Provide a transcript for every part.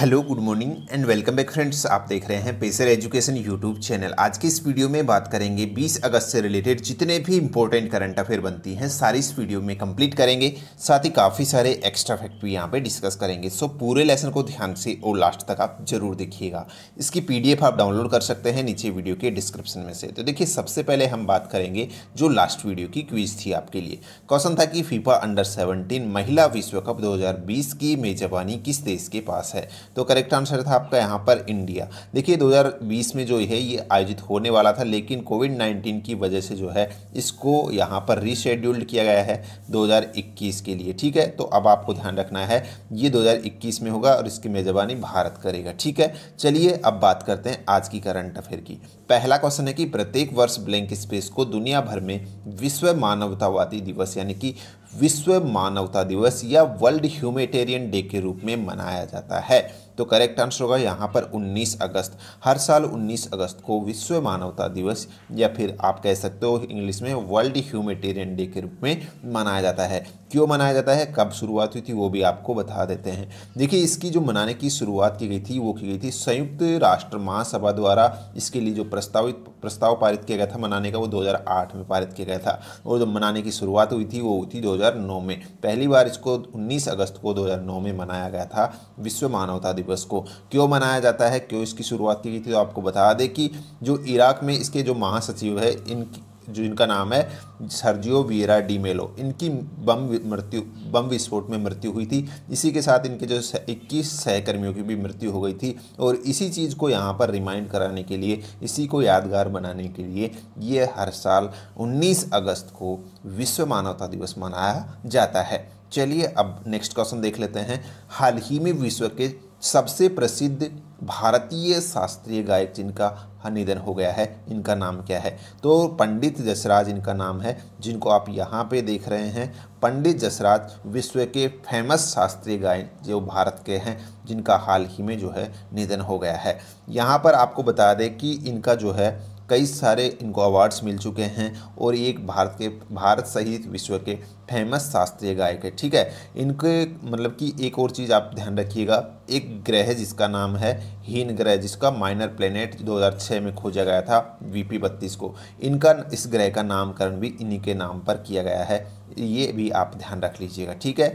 hello good morning and welcome back friends आप देख रहे हैं पेसर एजुकेशन यूट्यूब चैनल आज की इस वीडियो में बात करेंगे 20 अगस्त से रिलेटेड जितने भी इंपॉर्टेंट करंट अफेयर बनती हैं सारी इस वीडियो में कंप्लीट करेंगे साथ ही काफ़ी सारे एक्स्ट्रा फैक्ट भी यहाँ पे डिस्कस करेंगे सो पूरे लेसन को ध्यान से और लास्ट तक आप जरूर देखिएगा इसकी पी आप डाउनलोड कर सकते हैं नीचे वीडियो के डिस्क्रिप्शन में से तो देखिए सबसे पहले हम बात करेंगे जो लास्ट वीडियो की क्वीज थी आपके लिए क्वेश्चन था कि फीफा अंडर सेवनटीन महिला विश्व कप दो की मेजबानी किस देश के पास है तो करेक्ट आंसर था आपका यहाँ पर इंडिया देखिए 2020 में जो है ये आयोजित होने वाला था लेकिन कोविड 19 की वजह से जो है इसको यहाँ पर रिशेड्यूल्ड किया गया है 2021 के लिए ठीक है तो अब आपको ध्यान रखना है ये 2021 में होगा और इसकी मेज़बानी भारत करेगा ठीक है चलिए अब बात करते हैं आज की करंट अफेयर की पहला क्वेश्चन है कि प्रत्येक वर्ष ब्लैंक स्पेस को दुनिया भर में विश्व मानवतावादी दिवस यानी कि विश्व मानवता दिवस या वर्ल्ड ह्यूमेटेरियन डे के रूप में मनाया जाता है तो करेक्ट आंसर होगा यहाँ पर 19 अगस्त हर साल 19 अगस्त को विश्व मानवता दिवस या फिर आप कह सकते हो इंग्लिश में वर्ल्ड ह्यूमेटेरियन डे के रूप में मनाया जाता है क्यों मनाया जाता है कब शुरुआत हुई थी वो भी आपको बता देते हैं देखिए इसकी जो मनाने की शुरुआत की गई थी वो की गई थी संयुक्त राष्ट्र महासभा द्वारा इसके लिए जो प्रस्तावित प्रस्ताव पारित किया गया था मनाने का वो 2008 में पारित किया गया था और जो मनाने की शुरुआत हुई थी वो हुई थी 2009 में पहली बार इसको 19 अगस्त को 2009 में मनाया गया था विश्व मानवता दिवस को क्यों मनाया जाता है क्यों इसकी शुरुआत की गई थी तो आपको बता दें कि जो इराक में इसके जो महासचिव है इन जो इनका नाम है सर्जियो वियरा डी मेलो इनकी बम मृत्यु बम विस्फोट में मृत्यु हुई थी इसी के साथ इनके जो इक्कीस सहकर्मियों की भी मृत्यु हो गई थी और इसी चीज़ को यहाँ पर रिमाइंड कराने के लिए इसी को यादगार बनाने के लिए ये हर साल 19 अगस्त को विश्व मानवता दिवस मनाया जाता है चलिए अब नेक्स्ट क्वेश्चन देख लेते हैं हाल ही में विश्व के सबसे प्रसिद्ध भारतीय शास्त्रीय गायक जिनका निधन हो गया है इनका नाम क्या है तो पंडित जसराज इनका नाम है जिनको आप यहाँ पे देख रहे हैं पंडित जसराज विश्व के फेमस शास्त्रीय गायन जो भारत के हैं जिनका हाल ही में जो है निधन हो गया है यहाँ पर आपको बता दें कि इनका जो है कई सारे इनको अवार्ड्स मिल चुके हैं और ये एक भारत के भारत सहित विश्व के फेमस शास्त्रीय गायक है ठीक है इनके मतलब कि एक और चीज़ आप ध्यान रखिएगा एक ग्रह जिसका नाम है हीन ग्रह जिसका माइनर प्लेनेट 2006 में खोजा गया था वीपी बत्तीस को इनका इस ग्रह का नामकरण भी इन्हीं के नाम पर किया गया है ये भी आप ध्यान रख लीजिएगा ठीक है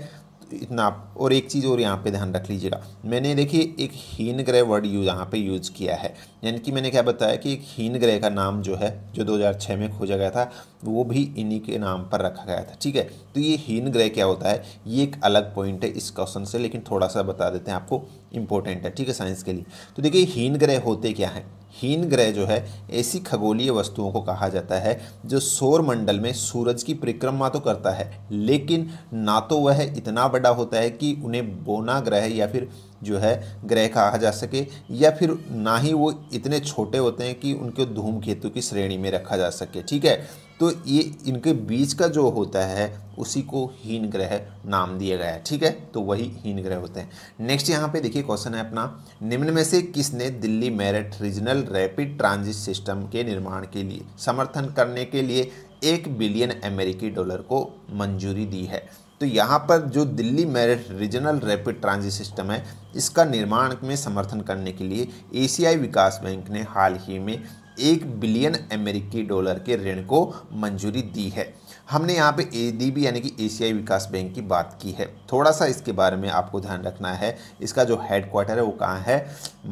इतना और एक चीज़ और यहाँ पे ध्यान रख लीजिएगा मैंने देखिए एक हीन ग्रह वर्ड यूज यहाँ पे यूज़ किया है यानी कि मैंने क्या बताया कि एक हीन ग्रह का नाम जो है जो 2006 में खोजा गया था वो भी इन्हीं के नाम पर रखा गया था ठीक है तो ये हीन ग्रह क्या होता है ये एक अलग पॉइंट है इस क्वेश्चन से लेकिन थोड़ा सा बता देते हैं आपको इंपॉर्टेंट है ठीक है साइंस के लिए तो देखिए हीन ग्रह होते क्या हैं हीन ग्रह जो है ऐसी खगोलीय वस्तुओं को कहा जाता है जो सौर मंडल में सूरज की परिक्रमा तो करता है लेकिन ना तो वह इतना बड़ा होता है कि उन्हें बोना ग्रह या फिर जो है ग्रह कहा जा सके या फिर ना ही वो इतने छोटे होते हैं कि उनके धूमकेतु की श्रेणी में रखा जा सके ठीक है तो ये इनके बीच का जो होता है उसी को हीन ग्रह नाम दिया गया है ठीक है तो वही हीन ग्रह होते हैं नेक्स्ट यहाँ पे देखिए क्वेश्चन है अपना निम्न में से किसने Delhi Meerut regional rapid transit system के निर्माण के लिए समर्थन करने के लिए एक बिलियन अमेरिकी डॉलर को मंजूरी दी है तो यहाँ पर जो Delhi Meerut regional rapid transit system है इसका निर्माण में समर्थन करने के लिए एशियाई विकास बैंक ने हाल ही में एक बिलियन अमेरिकी डॉलर के ऋण को मंजूरी दी है हमने यहाँ पे एडीबी यानी कि एशियाई विकास बैंक की बात की है थोड़ा सा इसके बारे में आपको ध्यान रखना है इसका जो हेड क्वार्टर है वो कहाँ है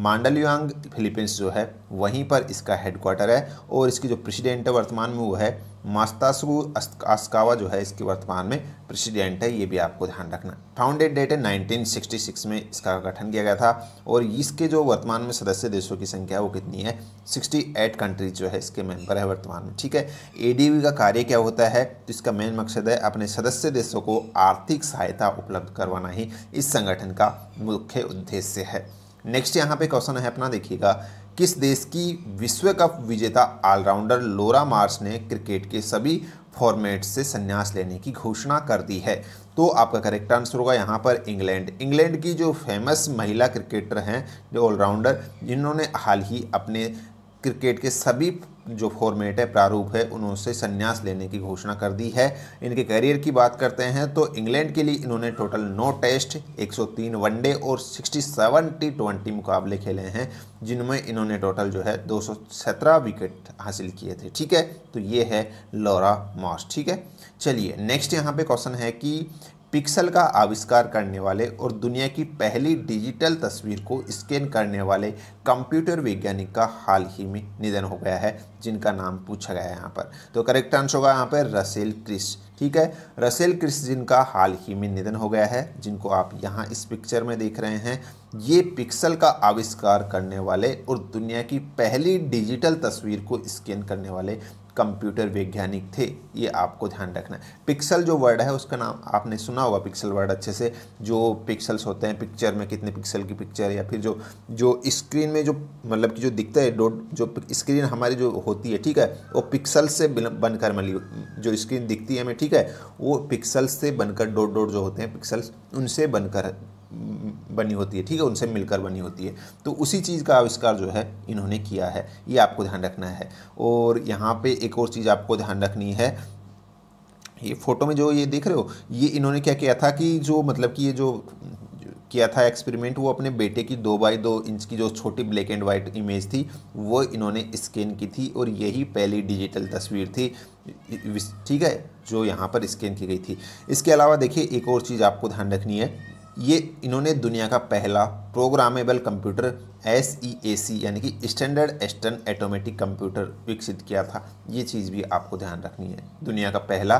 मांडलियांग फिलीपींस जो है वहीं पर इसका हेड क्वार्टर है और इसकी जो प्रेसिडेंट है वर्तमान में वो है मास्तासु आस्कावा जो है इसके वर्तमान में प्रेसिडेंट है ये भी आपको ध्यान रखना फाउंडेड डेट है सिक्स में इसका गठन किया गया था और इसके जो वर्तमान में सदस्य देशों की संख्या वो कितनी है एट कंट्रीज जो है इसके मेंबर है वर्तमान में ठीक है एडीवी का कार्य क्या होता है तो इसका मेन मकसद है अपने सदस्य देशों को आर्थिक सहायता उपलब्ध उपलब्ध करवाना ही इस संगठन का मुख्य उद्देश्य है नेक्स्ट यहाँ पे क्वेश्चन है अपना देखिएगा किस देश की विश्व कप विजेता ऑलराउंडर लोरा मार्स ने क्रिकेट के सभी फॉर्मेट से संन्यास लेने की घोषणा कर दी है तो आपका करेक्ट आंसर होगा यहाँ पर इंग्लैंड इंग्लैंड की जो फेमस महिला क्रिकेटर हैं जो ऑलराउंडर जिन्होंने हाल ही अपने क्रिकेट के सभी जो फॉर्मेट है प्रारूप है उनसे संन्यास लेने की घोषणा कर दी है इनके करियर की बात करते हैं तो इंग्लैंड के लिए इन्होंने टोटल नौ टेस्ट 103 वनडे और 67 टी ट्वेंटी मुकाबले खेले हैं जिनमें इन्होंने टोटल जो है 217 विकेट हासिल किए थे ठीक है तो ये है लॉरा मॉस ठीक है चलिए नेक्स्ट यहाँ पे क्वेश्चन है कि पिक्सल का आविष्कार करने वाले और दुनिया की पहली डिजिटल तस्वीर को स्कैन करने वाले कंप्यूटर वैज्ञानिक का हाल ही में निधन हो गया है जिनका नाम पूछा गया है यहाँ पर तो करेक्ट आंसर होगा यहाँ पर रसेल क्रिस ठीक है रसेल क्रिस जिनका हाल ही में निधन हो गया है जिनको आप यहाँ इस पिक्चर में देख रहे हैं ये पिक्सल का आविष्कार करने वाले और दुनिया की पहली डिजिटल तस्वीर को स्कैन करने वाले कंप्यूटर वैज्ञानिक थे ये आपको ध्यान रखना है पिक्सल जो वर्ड है उसका नाम आपने सुना होगा पिक्सल वर्ड अच्छे से जो पिक्सल्स होते हैं पिक्चर में कितने पिक्सल की पिक्चर या फिर जो जो स्क्रीन में जो मतलब कि जो दिखता है डॉट जो स्क्रीन हमारी जो होती है ठीक है वो पिक्सल से बनकर मिली मतलब जो स्क्रीन दिखती है हमें ठीक है वो पिक्सल्स से बनकर डोट डोट जो होते हैं पिक्सल्स उनसे बनकर बनी होती है ठीक है उनसे मिलकर बनी होती है तो उसी चीज़ का आविष्कार जो है इन्होंने किया है ये आपको ध्यान रखना है और यहाँ पे एक और चीज़ आपको ध्यान रखनी है ये फ़ोटो में जो ये देख रहे हो ये इन्होंने क्या किया था कि जो मतलब कि ये जो किया था एक्सपेरिमेंट वो अपने बेटे की दो बाई दो इंच की जो छोटी ब्लैक एंड वाइट इमेज थी वो इन्होंने स्कैन की थी और यही पहली डिजिटल तस्वीर थी ठीक है जो यहाँ पर स्कैन की गई थी इसके अलावा देखिए एक और चीज़ आपको ध्यान रखनी है ये इन्होंने दुनिया का पहला programmable computer S E A C यानी कि स्टैंडर्ड एस्टर्न एटोमेटिक कंप्यूटर विकसित किया था ये चीज़ भी आपको ध्यान रखनी है दुनिया का पहला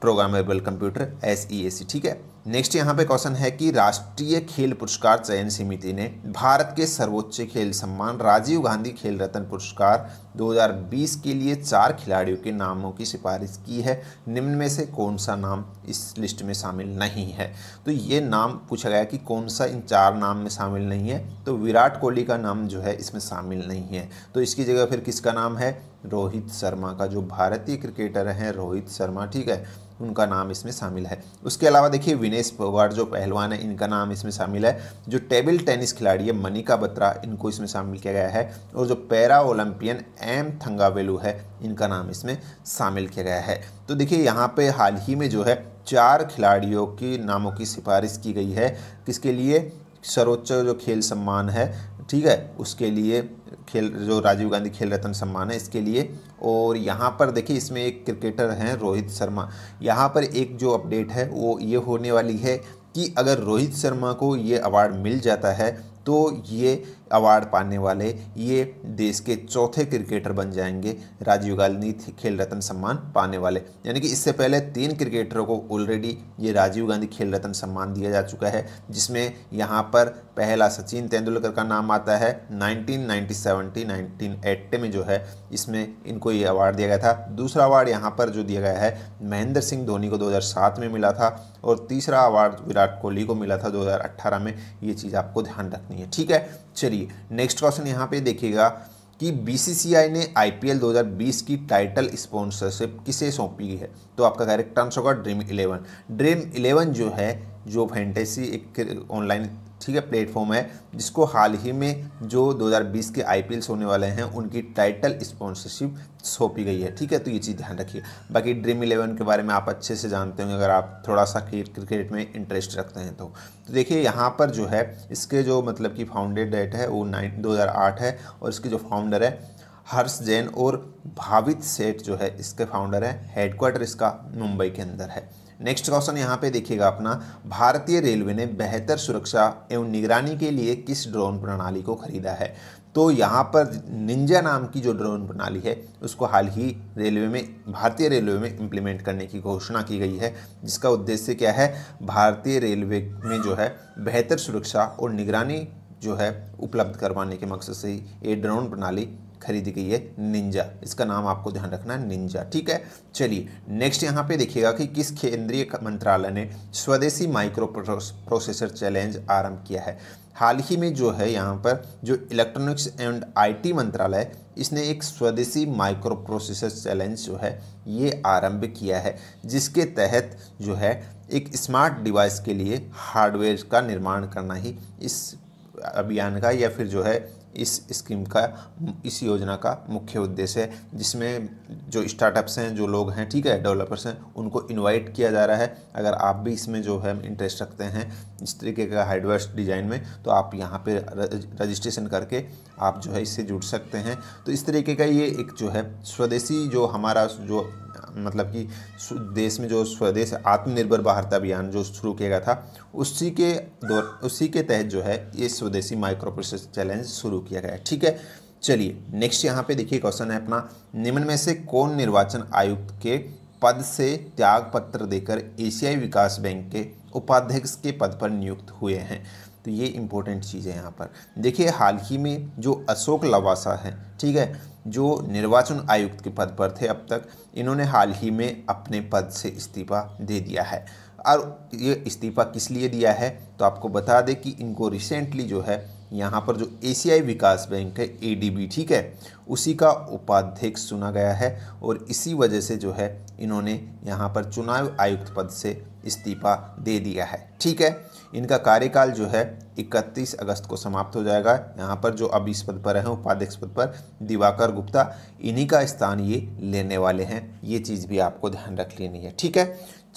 programmable computer S E A C ठीक है नेक्स्ट यहाँ पे क्वेश्चन है कि राष्ट्रीय खेल पुरस्कार चयन समिति ने भारत के सर्वोच्च खेल सम्मान राजीव गांधी खेल रत्न पुरस्कार 2020 के लिए चार खिलाड़ियों के नामों की सिफारिश की है निम्न में से कौन सा नाम इस लिस्ट में शामिल नहीं है तो ये नाम पूछा गया कि कौन सा इन चार नाम में शामिल नहीं है तो विराट कोहली का नाम जो है इसमें शामिल नहीं है तो इसकी जगह फिर किसका नाम है रोहित शर्मा का जो भारतीय क्रिकेटर हैं रोहित शर्मा ठीक है उनका नाम इसमें शामिल है उसके अलावा देखिए विनेश पवार जो पहलवान है इनका नाम इसमें शामिल है जो टेबल टेनिस खिलाड़ी है मनिका बत्रा इनको इसमें शामिल किया गया है और जो पैरा ओलंपियन एम थंगावेलू है इनका नाम इसमें शामिल किया गया है तो देखिए यहाँ पे हाल ही में जो है चार खिलाड़ियों की नामों की सिफारिश की गई है किसके लिए सर्वोच्च जो खेल सम्मान है ठीक है उसके लिए खेल जो राजीव गांधी खेल रत्न सम्मान है इसके लिए और यहाँ पर देखिए इसमें एक क्रिकेटर हैं रोहित शर्मा यहाँ पर एक जो अपडेट है वो ये होने वाली है कि अगर रोहित शर्मा को ये अवार्ड मिल जाता है तो ये अवार्ड पाने वाले ये देश के चौथे क्रिकेटर बन जाएंगे राजीव गांधी खेल रत्न सम्मान पाने वाले यानी कि इससे पहले तीन क्रिकेटरों को ऑलरेडी ये राजीव गांधी खेल रत्न सम्मान दिया जा चुका है जिसमें यहाँ पर पहला सचिन तेंदुलकर का नाम आता है 1997 1980 में जो है इसमें इनको ये अवार्ड दिया गया था दूसरा अवार्ड यहाँ पर जो दिया गया है महेंद्र सिंह धोनी को 2007 में मिला था और तीसरा अवार्ड विराट कोहली को मिला था 2018 में ये चीज़ आपको ध्यान रखनी है ठीक है चलिए ली नेक्स्ट क्वेश्चन यहाँ पे देखिएगा कि बीसीसीआई ने आईपीएल 2020 की टाइटल स्पॉन्सरशिप किसे सौंपी है तो आपका करेक्ट आंसर होगा ड्रीम इलेवन ड्रीम इलेवन जो है जो फैंटेसी एक ऑनलाइन ठीक है प्लेटफॉर्म है जिसको हाल ही में जो 2020 के आई होने वाले हैं उनकी टाइटल स्पॉन्सरशिप सौंपी गई है ठीक है तो ये चीज़ ध्यान रखिए बाकी ड्रीम इलेवन के बारे में आप अच्छे से जानते होंगे अगर आप थोड़ा सा क्रिकेट में इंटरेस्ट रखते हैं तो तो देखिए यहाँ पर जो है इसके जो मतलब कि फाउंडेड डेट है वो नाइन दो है और इसके जो फाउंडर है हर्ष जैन और भावित सेठ जो है इसके फाउंडर हैं हेडक्वार्टर इसका मुंबई के अंदर है नेक्स्ट क्वेश्चन यहाँ पे देखिएगा अपना भारतीय रेलवे ने बेहतर सुरक्षा एवं निगरानी के लिए किस ड्रोन प्रणाली को खरीदा है तो यहाँ पर निंजा नाम की जो ड्रोन प्रणाली है उसको हाल ही रेलवे में भारतीय रेलवे में इम्प्लीमेंट करने की घोषणा की गई है जिसका उद्देश्य क्या है भारतीय रेलवे में जो है बेहतर सुरक्षा और निगरानी जो है उपलब्ध करवाने के मकसद से ये ड्रोन प्रणाली खरीदी गई है निंजा इसका नाम आपको ध्यान रखना है निंजा ठीक है चलिए नेक्स्ट यहाँ पे देखिएगा कि किस केंद्रीय मंत्रालय ने स्वदेशी माइक्रो प्रोसेसर चैलेंज आरंभ किया है हाल ही में जो है यहाँ पर जो इलेक्ट्रॉनिक्स एंड आईटी मंत्रालय इसने एक स्वदेशी माइक्रो प्रोसेसर चैलेंज जो है ये आरंभ किया है जिसके तहत जो है एक स्मार्ट डिवाइस के लिए हार्डवेयर का निर्माण करना ही इस अभियान का या फिर जो है इस स्कीम का इस योजना का मुख्य उद्देश्य है जिसमें जो स्टार्टअप्स हैं जो लोग हैं ठीक है डेवलपर्स हैं उनको इनवाइट किया जा रहा है अगर आप भी इसमें जो है इंटरेस्ट रखते हैं इस तरीके का हाइडवर्स डिज़ाइन में तो आप यहाँ पे रजिस्ट्रेशन करके आप जो है इससे जुड़ सकते हैं तो इस तरीके का ये एक जो है स्वदेशी जो हमारा जो मतलब कि देश में जो स्वदेश आत्मनिर्भर भारत अभियान जो शुरू किया गया था उसी के दौर उसी के तहत जो है ये स्वदेशी माइक्रो प्रोसेस चैलेंज शुरू किया गया है ठीक है चलिए नेक्स्ट यहाँ पे देखिए क्वेश्चन है अपना निम्न में से कौन निर्वाचन आयुक्त के पद से त्याग पत्र देकर एशियाई विकास बैंक के उपाध्यक्ष के पद पर नियुक्त हुए हैं तो ये इम्पोर्टेंट चीज़ है यहाँ पर देखिए हाल ही में जो अशोक लवासा है ठीक है जो निर्वाचन आयुक्त के पद पर थे अब तक इन्होंने हाल ही में अपने पद से इस्तीफा दे दिया है और ये इस्तीफा किस लिए दिया है तो आपको बता दें कि इनको रिसेंटली जो है यहाँ पर जो एशियाई विकास बैंक है एडीबी ठीक है उसी का उपाध्यक्ष चुना गया है और इसी वजह से जो है इन्होंने यहाँ पर चुनाव आयुक्त पद से इस्तीफा दे दिया है ठीक है इनका कार्यकाल जो है 31 अगस्त को समाप्त हो जाएगा यहाँ पर जो अब इस पद पर हैं उपाध्यक्ष पद पर दिवाकर गुप्ता इन्हीं का स्थान ये लेने वाले हैं ये चीज़ भी आपको ध्यान रख लेनी है ठीक है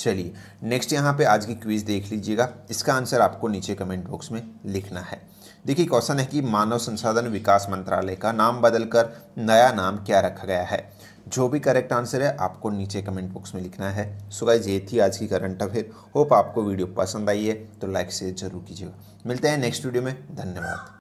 चलिए नेक्स्ट यहाँ पे आज की क्विज देख लीजिएगा इसका आंसर आपको नीचे कमेंट बॉक्स में लिखना है देखिए क्वेश्चन है कि मानव संसाधन विकास मंत्रालय का नाम बदलकर नया नाम क्या रखा गया है जो भी करेक्ट आंसर है आपको नीचे कमेंट बॉक्स में लिखना है सो गाइज ये थी आज की करंट अफेयर होप आपको वीडियो पसंद आई है तो लाइक शेयर जरूर कीजिएगा मिलते हैं नेक्स्ट वीडियो में धन्यवाद